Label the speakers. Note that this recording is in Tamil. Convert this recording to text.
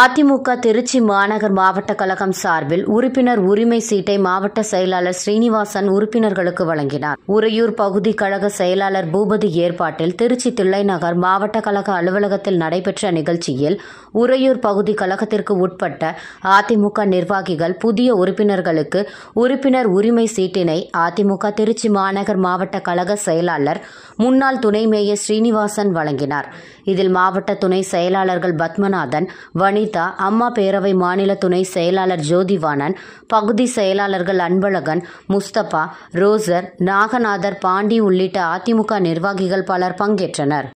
Speaker 1: அதிமுக திருச்சி மாநகர் மாவட்ட கழகம் சார்பில் உறுப்பினர் உரிமை சீட்டை மாவட்ட செயலாளர் ஸ்ரீனிவாசன் உறுப்பினர்களுக்கு வழங்கினார் உறையூர் பகுதி கழக செயலாளர் பூபதி ஏற்பாட்டில் திருச்சி தில்லைநகர் மாவட்ட கழக அலுவலகத்தில் நடைபெற்ற நிகழ்ச்சியில் உறையூர் பகுதி கழகத்திற்கு உட்பட்ட அதிமுக நிர்வாகிகள் புதிய உறுப்பினர்களுக்கு உறுப்பினர் உரிமை சீட்டினை அதிமுக திருச்சி மாநகர் மாவட்ட கழக செயலாளர் முன்னாள் துணை மேயர் ஸ்ரீனிவாசன் வழங்கினார் இதில் மாவட்ட துணை செயலாளர்கள் பத்மநாதன் வனிதா அம்மா பேரவை மாநில துணை செயலாளர் ஜோதிவாணன் பகுதி செயலாளர்கள் அன்பழகன் முஸ்தபா ரோசர் நாகநாதர் பாண்டி உள்ளிட்ட அதிமுக நிர்வாகிகள் பலர் பங்கேற்றனர்